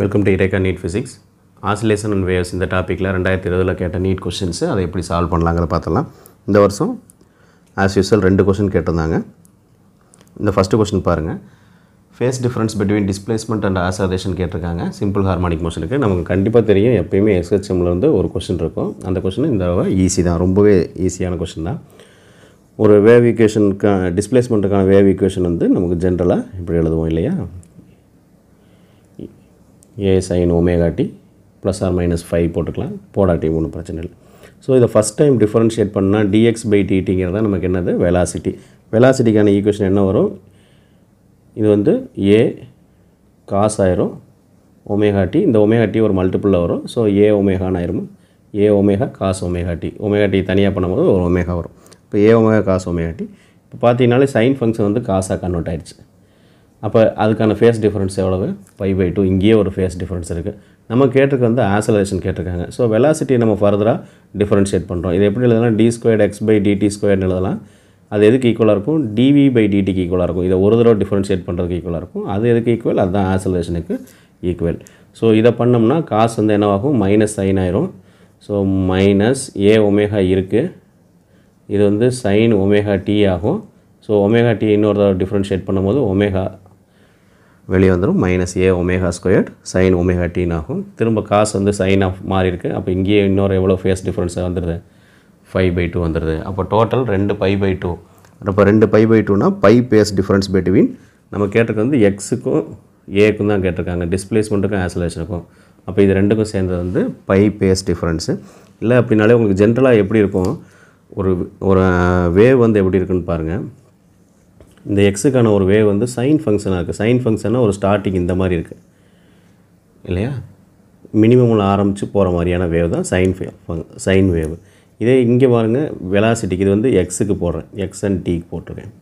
welcome to இரேகா NEET physics oscillation and waves இந்த டாப்பிக்கில் ரெண்டாயிரத்தி இருபதில் கேட்ட நீட் கொஷின்ஸு அதை எப்படி சால்வ் பண்ணலாங்கிற பார்த்தலாம் இந்த வருஷம் ஆஸ் யூஸ்வல் ரெண்டு கொஷின் கேட்டிருந்தாங்க இந்த ஃபஸ்ட்டு கொஷின் பாருங்கள் phase difference between displacement and acceleration கேட்டிருக்காங்க சிம்பிள் ஹார்மானிக் மோஷனுக்கு நமக்கு கண்டிப்பாக தெரியும் எப்பயுமே எஸ்ஹெச்எம்லேருந்து ஒரு கொஷின் இருக்கும் அந்த கொஷின் இந்த ஈஸி தான் ரொம்பவே ஈஸியான கொஷின் தான் ஒரு வேவ் ஈக்குவேஷனுக்கான டிஸ்பிளேஸ்மெண்ட்டுக்கான வேவ் ஈக்குவேஷன் வந்து நமக்கு ஜென்ரலாக இப்படி எழுதுவோம் இல்லையா a sine omega t plus or minus five போட்டுக்கலாம் போடாட்டி ஒன்றும் பிரச்சனை இல்லை ஸோ இதை ஃபஸ்ட் டைம் பண்ணா பண்ணால் டிஎக்ஸ் பை இங்கிருதான் நமக்கு என்னது வெலாசிட்டி வெலாசிட்டிக்கான equation என்ன வரும் இது வந்து ஏ காஸ் ஆயிரும் omega t இந்த omega t ஒரு multiple வரும் ஸோ ஏ omega நாயிரும் A omega cos omega t omega t தனியாக பண்ணும்போது ஒரு ஒமேகா வரும் இப்போ A omega cos omega T இப்போ பார்த்தீங்கனாலே சைன் ஃபங்க்ஷன் வந்து cos கன்வெர்ட் அப்போ அதுக்கான ஃபேஸ் டிஃப்ரென்ஸ் எவ்வளவு ஃபைவ் பை டூ இங்கேயே ஒரு ஃபேஸ் டிஃப்ரென்ஸ் இருக்குது நம்ம கேட்டிருக்க வந்து ஆசலேஷன் கேட்டிருக்காங்க ஸோ வெலாசிட்டி நம்ம ஃபர்தராக டிஃப்ரென்ஷியேட் பண்ணுறோம் இது எப்படி எழுதலாம் d squared x by d t ஸ்கொயர்னு எழுதலாம் அது எதுக்கு ஈக்குவலாக இருக்கும் டிவி பை டிடிக்கு ஈக்குவலாக இருக்கும் இதை ஒரு தடவை டிஃப்ரென்ஷியேட் பண்ணுறதுக்கு ஈக்குவலாக இருக்கும் அது எதுக்கு ஈக்குவல் அதுதான் ஆசலேஷனுக்கு ஈக்குவல் ஸோ இதை பண்ணோம்னா காசு வந்து என்னவாகும் மைனஸ் சைன் ஆயிரும் ஸோ மைனஸ் ஏ ஒமேகா இருக்குது இது வந்து சைன் ஒமேகா டி ஆகும் ஸோ ஒமேகா டி இன்னொரு தடவை டிஃப்ரென்ஷியேட் பண்ணும்போது ஒமேகா வெளியே வந்துடும் minus A omega square sine omega டீன் ஆகும் திரும்ப காசு வந்து சைன் ஆஃப் மாறி இருக்குது அப்போ இங்கேயே இன்னொரு எவ்வளோ ஃபேஸ் டிஃப்ரென்ஸாக வந்துடுது ஃபைவ் பை டூ வந்துடுது அப்போ டோட்டல் ரெண்டு பை பை டூ அப்போ ரெண்டு பை பை டூனால் பை பேஸ் டிஃப்ரென்ஸ் பிட்வீன் நம்ம கேட்டிருக்க வந்து எக்ஸுக்கும் ஏக்கும் தான் கேட்டிருக்காங்க டிஸ்பிளேஸ்மெண்ட்டுக்கும் ஆசோலேஷனுக்கும் அப்போ இது ரெண்டுக்கும் சேர்ந்தது வந்து பை பேஸ் டிஃப்ரென்ஸு இல்லை அப்படின்னாலே உங்களுக்கு ஜென்ரலாக எப்படி இருக்கும் ஒரு ஒரு வேவ் வந்து எப்படி இருக்குன்னு பாருங்கள் இந்த எக்ஸுக்கான ஒரு வேவ் வந்து சைன் ஃபங்க்ஷனாக இருக்குது சைன் ஃபங்க்ஷனாக ஒரு ஸ்டார்டிங் இந்த மாதிரி இருக்குது இல்லையா மினிமமில் ஆரம்பித்து போகிற மாதிரியான வேவ் தான் சைன் ஃபங் சைன் வேவ் இதே இங்கே பாருங்கள் வெலாசிட்டிக்கு இது வந்து எக்ஸுக்கு போடுறேன் எக்ஸ் அண்ட் டீக்கு போட்டிருக்கேன்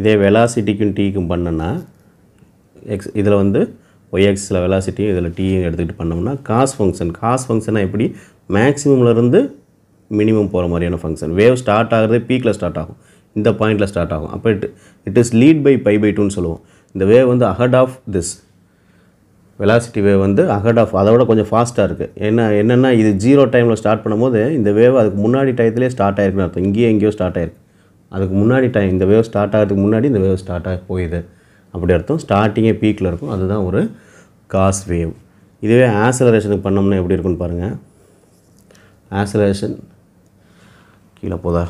இதே வெலாசிட்டிக்கும் டீக்கும் பண்ணேன்னா எக்ஸ் இதில் வந்து ஒய்எக்ஸில் வெலாசிட்டியும் இதில் டீயும் எடுத்துக்கிட்டு பண்ணோம்னா காஸ் ஃபங்க்ஷன் காஸ் ஃபங்க்ஷனாக எப்படி மேக்ஸிமம்லேருந்து மினிமம் போகிற மாதிரியான ஃபங்க்ஷன் வேவ் ஸ்டார்ட் ஆகிறது பீக்கில் ஸ்டார்ட் ஆகும் இந்த பாயிண்டில் ஸ்டார்ட் ஆகும் அப்போ it it is lead by pi by டூன்னு சொல்லுவோம் இந்த வேவ் வந்து ahead of this velocity wave வந்து அஹட் ஆஃப் அதை விட கொஞ்சம் ஃபாஸ்ட்டாக இருக்குது என்ன என்னென்னா இது ஜீரோ டைமில் ஸ்டார்ட் பண்ணும்போது இந்த வேவ் அதுக்கு முன்னாடி டயத்துலேயே ஸ்டார்ட் ஆகிருக்குன்னு அர்த்தம் இங்கேயே எங்கேயோ ஸ்டார்ட் ஆயிருக்கு அதுக்கு முன்னாடி டைம் இந்த வேவ் ஸ்டார்ட் ஆகிறதுக்கு முன்னாடி இந்த வேவ் ஸ்டார்ட் ஆகி போயிது அப்படி அர்த்தம் ஸ்டார்டிங்கே பீக்கில் இருக்கும் அதுதான் ஒரு காஸ் வேவ் இதுவே ஆசலரேஷனுக்கு பண்ணோம்னா எப்படி இருக்குன்னு பாருங்கள் ஆசலரேஷன் கீழே போதா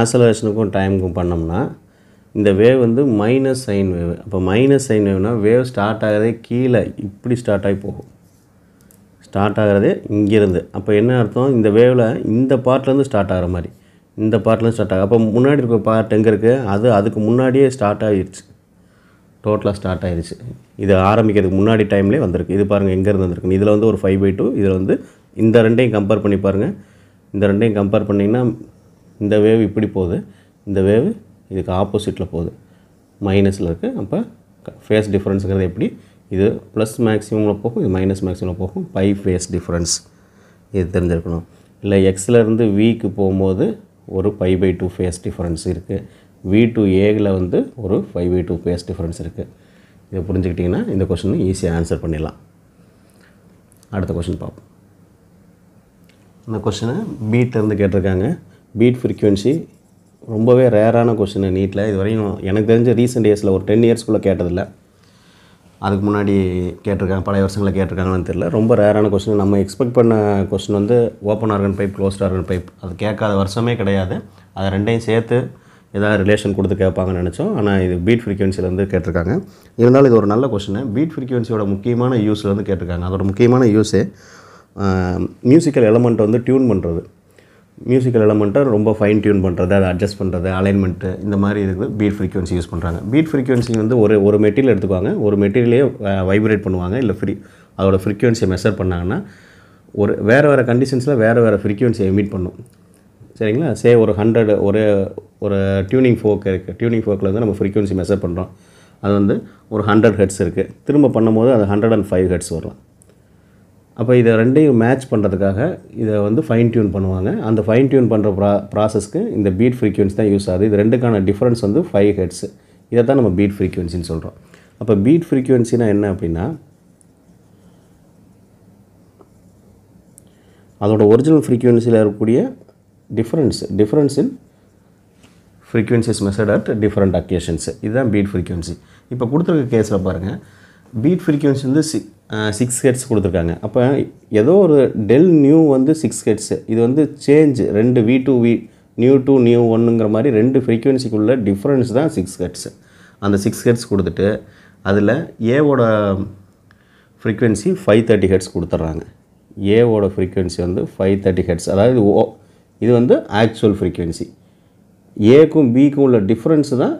ஆசலரேஷனுக்கும் டைமுக்கும் பண்ணோம்னா இந்த வேவ் வந்து மைனஸ் சைன் வேவ் அப்போ மைனஸ் சைன் வேவ்னால் வேவ் ஸ்டார்ட் ஆகிறதே கீழே இப்படி ஸ்டார்ட் ஆகி போகும் ஸ்டார்ட் ஆகிறதே இங்கேருந்து அப்போ என்ன அர்த்தம் இந்த வேவில் இந்த பார்ட்லேருந்து ஸ்டார்ட் ஆகிற மாதிரி இந்த பார்ட்லேருந்து ஸ்டார்ட் ஆகும் அப்போ முன்னாடி இருக்க பார்ட் எங்கே இருக்குது அது அதுக்கு முன்னாடியே ஸ்டார்ட் ஆகிடுச்சு டோட்டலாக ஸ்டார்ட் ஆகிடுச்சு இது ஆரம்பிக்கிறதுக்கு முன்னாடி டைம்லேயே வந்திருக்கு இது பாருங்கள் எங்கேருந்து வந்திருக்கு இதில் வந்து ஒரு ஃபைவ் பை டூ இதில் வந்து இந்த ரெண்டையும் கம்பேர் பண்ணி பாருங்கள் இந்த ரெண்டையும் கம்பேர் பண்ணிங்கன்னா இந்த வேவ் இப்படி போகுது இந்த வேவ் இதுக்கு ஆப்போசிட்டில் போகுது மைனஸில் இருக்குது அப்போ ஃபேஸ் டிஃப்ரென்ஸுங்கிறது எப்படி இது ப்ளஸ் மேக்ஸிமமில் போகும் இது மைனஸ் மேக்ஸிமில் போகும் பை ஃபேஸ் டிஃப்ரென்ஸ் இது தெரிஞ்சிருக்கணும் இல்லை எக்ஸ்லேருந்து விக்கு போகும்போது ஒரு five pi two phase difference இருக்குது வி டு ஏகில் வந்து ஒரு five pi two phase difference இருக்குது இதை புரிஞ்சுக்கிட்டிங்கன்னா இந்த கொஷின் ஈஸியாக ஆன்சர் பண்ணிடலாம் அடுத்த கொஷின் பார்ப்போம் இந்த கொஷினை பீட்டிலேருந்து கேட்டிருக்காங்க பீட் ஃப்ரீக்வன்சி ரொம்பவே ரேரான கொஷின் நீட்டில் இது வரையும் எனக்கு தெரிஞ்ச ரீசெண்ட் இயர்ஸில் ஒரு டென் இயர்ஸ்க்குள்ளே கேட்டதில்ல அதுக்கு முன்னாடி கேட்டிருக்காங்க பழைய வருஷங்களில் கேட்டிருக்காங்கன்னு தெரியல ரொம்ப ரேரான கொஷின் நம்ம எக்ஸ்பெக்ட் பண்ண கொஸ்டின் வந்து open organ pipe closed organ pipe அது கேட்காத வருஷமே கிடையாது அதை ரெண்டையும் சேர்த்து ஏதாவது ரிலேஷன் கொடுத்து கேட்பாங்கன்னு நினச்சோம் ஆனால் இது பீட் ஃப்ரீக்குவென்சிலேருந்து கேட்டிருக்காங்க இருந்தாலும் இது ஒரு நல்ல கொஷின் பீட் ஃப்ரீக்வன்சியோட முக்கியமான யூஸில் வந்து கேட்டிருக்காங்க அதோட முக்கியமான யூஸே மியூசிக்கல் எலமெண்ட் வந்து டியூன் பண்ணுறது மியூசிக்கல் எலமெண்ட்டை ரொம்ப ஃபைன் டியூன் பண்ணுறது அதை அட்ஜஸ்ட் பண்ணுறது அலைன்மெண்ட்டு இந்த மாதிரி இருக்குது பீட் ஃப்ரீக்வன்சி யூஸ் பண்ணுறாங்க பீட் ஃப்ரீக்வன்சி வந்து ஒரு ஒரு மெட்டீரியல் எடுத்துக்குவாங்க ஒரு மெட்டீரியலே வைப்ரேட் பண்ணுவாங்க இல்லை ஃப்ரீ அதோடய ஃப்ரீக்வன்சியை மெஷர் பண்ணாங்கன்னா ஒரு வேறு வேறு கண்டிஷன்ஸில் வேறு வேறு ஃப்ரீக்வன்சியை எமிட் பண்ணும் சரிங்களா சே ஒரு ஹண்ட்ரட் ஒரு ஒரு டியூனிங் ஃபோக் இருக்குது டியூனிங் ஃபோக்கில் வந்து நம்ம ஃப்ரீக்வன்சி மெஷர் பண்ணுறோம் அது வந்து ஒரு ஹண்ட்ரட் ஹெட்ஸ் இருக்குது திரும்ப பண்ணும்போது அது ஹண்ட்ரட் அண்ட் ஃபைவ் ஹெட்ஸ் வரும் அப்போ இதை ரெண்டையும் மேட்ச் பண்ணுறதுக்காக இதை வந்து ஃபைன் டியூன் பண்ணுவாங்க அந்த ஃபைன் டியூன் பண்ணுற ப்ரா ப்ராசஸ்க்கு இந்த பீட் ஃப்ரீக்வன்சி தான் யூஸ் ஆகுது இது ரெண்டுக்கான டிஃப்ரென்ஸ் வந்து ஃபைவ் ஹெட்ஸு இதை தான் நம்ம பீட் ஃப்ரீக்வன்சின்னு சொல்கிறோம் அப்போ பீட் ஃப்ரீக்வன்சினா என்ன அப்படின்னா அதோட ஒரிஜினல் ஃப்ரீக்வன்சியில் இருக்கக்கூடிய difference difference in frequencies measured at different occasions இதுதான் பீட் ஃப்ரீக்வன்சி இப்போ கொடுத்துருக்க கேஸில் பாருங்கள் பீட் ஃப்ரீக்வன்சி வந்து சி சிக்ஸ் ஹெட்ஸ் கொடுத்துருக்காங்க அப்போ ஏதோ ஒரு டெல் நியூ வந்து சிக்ஸ் ஹெட்ஸு இது வந்து சேஞ்ச் ரெண்டு V two V nu two nu ஒன்றுங்கிற மாதிரி ரெண்டு ஃப்ரீக்குவென்சிக்குள்ள டிஃப்ரென்ஸ் தான் சிக்ஸ் ஹெட்ஸு அந்த சிக்ஸ் ஹெட்ஸ் கொடுத்துட்டு அதில் ஏவோட ஃப்ரீக்குவென்சி ஃபைவ் தேர்ட்டி ஹெட்ஸ் கொடுத்துட்றாங்க ஏவோட ஃப்ரீக்குவென்சி வந்து ஃபைவ் தேர்ட்டி ஹெட்ஸ் அதாவது ஓ இது வந்து ஆக்சுவல் ஃப்ரீக்குவென்சி ஏக்கும் பிக்கும் உள்ள டிஃப்ரென்ஸு தான்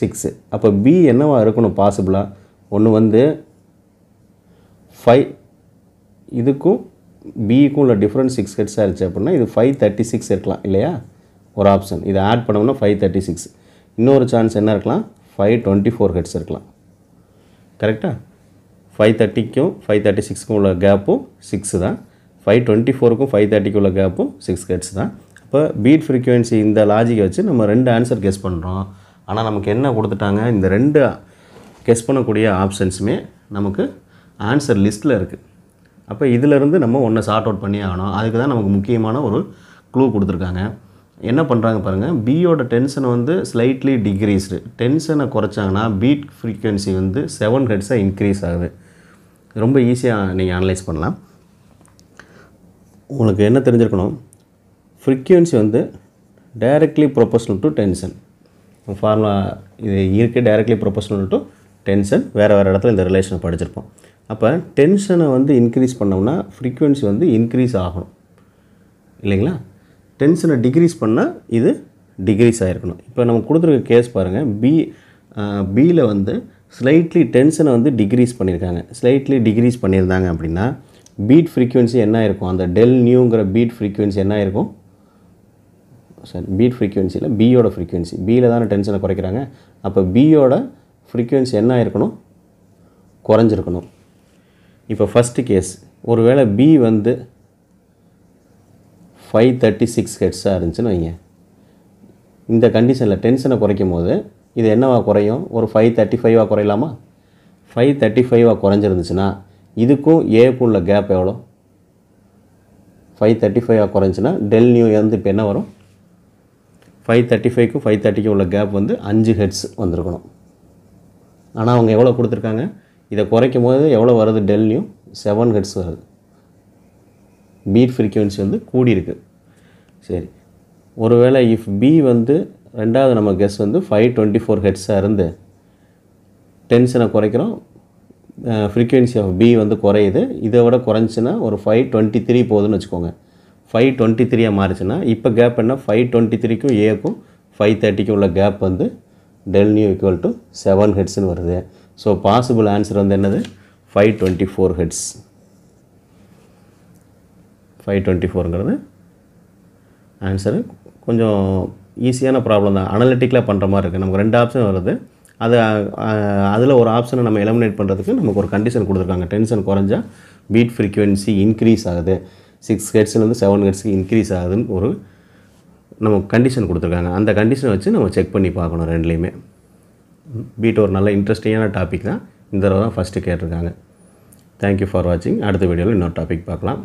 சிக்ஸு அப்போ பி என்னவாக இருக்கணும் பாசிபிளாக ஒன்று வந்து ஃபைவ் இதுக்கும் பிக்கும் உள்ள டிஃப்ரெண்ட் சிக்ஸ் ஹெட்ஸாக இருந்துச்சு அப்படின்னா இது ஃபைவ் தேர்ட்டி சிக்ஸ் இருக்கலாம் இல்லையா ஒரு ஆப்ஷன் இதை ஆட் பண்ணோம்னா ஃபைவ் தேர்ட்டி சிக்ஸ் இன்னொரு சான்ஸ் என்ன இருக்கலாம் ஃபைவ் டுவெண்ட்டி ஃபோர் ஹெட்ஸ் இருக்கலாம் கரெக்டாக ஃபைவ் தேர்ட்டிக்கும் ஃபைவ் தேர்ட்டி சிக்ஸ்க்கும் உள்ள கேப்பும் சிக்ஸு தான் ஃபைவ் டுவெண்ட்டி ஃபோருக்கும் ஃபைவ் தேர்ட்டிக்கு உள்ள கேப்பும் சிக்ஸ் ஹெட்ஸ் தான் அப்போ பீட் ஃப்ரீக்குவென்சி இந்த லாஜிக்கை வச்சு நம்ம ரெண்டு ஆன்சர் கெஸ் பண்ணுறோம் ஆனால் நமக்கு என்ன கொடுத்துட்டாங்க இந்த ரெண்டு கெஸ் பண்ணக்கூடிய ஆப்ஷன்ஸுமே நமக்கு ஆன்சர் லிஸ்ட்டில் இருக்குது அப்போ இதிலேருந்து நம்ம ஒன்றை சார்ட் அவுட் பண்ணி ஆகணும் அதுக்கு தான் நமக்கு முக்கியமான ஒரு க்ளூ கொடுத்துருக்காங்க என்ன பண்ணுறாங்க பாருங்கள் பியோட டென்ஷனை வந்து ஸ்லைட்லி டிக்ரீஸ்டு டென்ஷனை குறைச்சாங்கன்னா பீட் ஃப்ரீக்குவென்சி வந்து செவன் ஹெட்ஸாக இன்க்ரீஸ் ஆகுது ரொம்ப ஈஸியாக நீங்கள் அனலைஸ் பண்ணலாம் உங்களுக்கு என்ன தெரிஞ்சிருக்கணும் ஃப்ரீக்குவென்சி வந்து directly proportional to tension formula இது இருக்குது டைரக்ட்லி ப்ரொபோஷனல் டு டென்ஷன் வேறு வேறு இடத்துல இந்த ரிலேஷனை படிச்சிருப்போம் அப்போ டென்ஷனை வந்து இன்க்ரீஸ் பண்ணோம்னா ஃப்ரீக்குவென்சி வந்து இன்க்ரீஸ் ஆகணும் இல்லைங்களா டென்ஷனை டிக்ரீஸ் பண்ணால் இது டிக்ரீஸ் ஆகிருக்கணும் இப்போ நம்ம கொடுத்துருக்க கேஸ் பாருங்கள் பி பியில் வந்து ஸ்லைட்லி டென்ஷனை வந்து டிக்ரீஸ் பண்ணியிருக்காங்க ஸ்லைட்லி டிக்ரீஸ் பண்ணியிருந்தாங்க அப்படின்னா பீட் ஃப்ரீக்குவென்சி என்ன இருக்கும் அந்த டெல் நியூங்கிற பீட் ஃப்ரீக்குவென்சி என்ன இருக்கும் சார் பீட் ஃப்ரீக்குவென்சியில் பியோட ஃப்ரீக்குவென்சி பியில் தானே டென்ஷனை குறைக்கிறாங்க அப்போ பியோட ஃப்ரீக்குவென்சி என்ன இருக்கணும் குறைஞ்சிருக்கணும் இப்போ ஃபஸ்ட்டு கேஸ் ஒருவேளை பி வந்து ஃபைவ் தேர்ட்டி சிக்ஸ் ஹெட்ஸாக இருந்துச்சுன்னு வைங்க இந்த கண்டிஷனில் டென்ஷனை குறைக்கும் போது இது என்னவா குறையும் ஒரு ஃபைவ் தேர்ட்டி ஃபைவாக குறையலாமா ஃபைவ் தேர்ட்டி ஃபைவாக குறைஞ்சிருந்துச்சுன்னா இதுக்கும் ஏக்கும் உள்ள கேப் எவ்வளோ ஃபைவ் தேர்ட்டி ஃபைவாக குறைஞ்சின்னா டெல் நியூ வந்து இப்போ என்ன வரும் ஃபைவ் தேர்ட்டி ஃபைவ்க்கும் ஃபைவ் தேர்ட்டிக்கும் உள்ள கேப் வந்து அஞ்சு ஹெட்ஸ் வந்திருக்கணும் ஆனால் அவங்க எவ்வளோ கொடுத்துருக்காங்க இதை குறைக்கும் போது எவ்வளோ வருது டெல்லியும் செவன் ஹெட்ஸ் வருது பீட் ஃப்ரீக்குவென்சி வந்து கூடியிருக்கு சரி ஒருவேளை இஃப் பி வந்து ரெண்டாவது நம்ம கெஸ் வந்து ஃபைவ் டுவெண்ட்டி ஃபோர் ஹெட்ஸாக இருந்து டென்ஷனை குறைக்கிறோம் ஃப்ரீக்குவென்சி ஆஃப் பி வந்து குறையுது இதை விட குறைஞ்சின்னா ஒரு ஃபைவ் டுவெண்ட்டி த்ரீ போகுதுன்னு வச்சுக்கோங்க ஃபைவ் டுவெண்ட்டி த்ரீயாக மாறிச்சுன்னா இப்போ கேப் என்ன ஃபைவ் டுவெண்ட்டி த்ரீக்கும் ஏக்கும் ஃபைவ் தேர்ட்டிக்கும் உள்ள கேப் வந்து del nu equal to seven ஹெட்ஸ்னு வருது ஸோ பாசிபிள் ஆன்சர் வந்து என்னது five twenty four hertz five twenty ஃபோருங்கிறது ஆன்சரு கொஞ்சம் ஈஸியான ப்ராப்ளம் தான் அனலிட்டிக்கலாக பண்ணுற மாதிரி இருக்குது நமக்கு ரெண்டு ஆப்ஷன் வருது அது அதில் ஒரு ஆப்ஷனை நம்ம எலிமினேட் பண்ணுறதுக்கு நமக்கு ஒரு கண்டிஷன் கொடுத்துருக்காங்க டென்ஷன் குறைஞ்சா பீட் ஃப்ரீக்குவென்சி இன்க்ரீஸ் ஆகுது சிக்ஸ் ஹெட்ஸ்லேருந்து செவன் ஹெட்ஸ்க்கு இன்க்ரீஸ் ஆகுதுன்னு ஒரு நமக்கு கண்டிஷன் கொடுத்துருக்காங்க அந்த கண்டிஷனை வச்சு நம்ம செக் பண்ணி பார்க்கணும் ரெண்டுலேயுமே பீட் ஒரு நல்ல இன்ட்ரெஸ்டிங்கான டாபிக் தான் இந்த தடவை தான் ஃபஸ்ட்டு கேட்டிருக்காங்க தேங்க்யூ ஃபார் வாட்சிங் அடுத்த வீடியோவில் இன்னொரு டாபிக் பார்க்கலாம்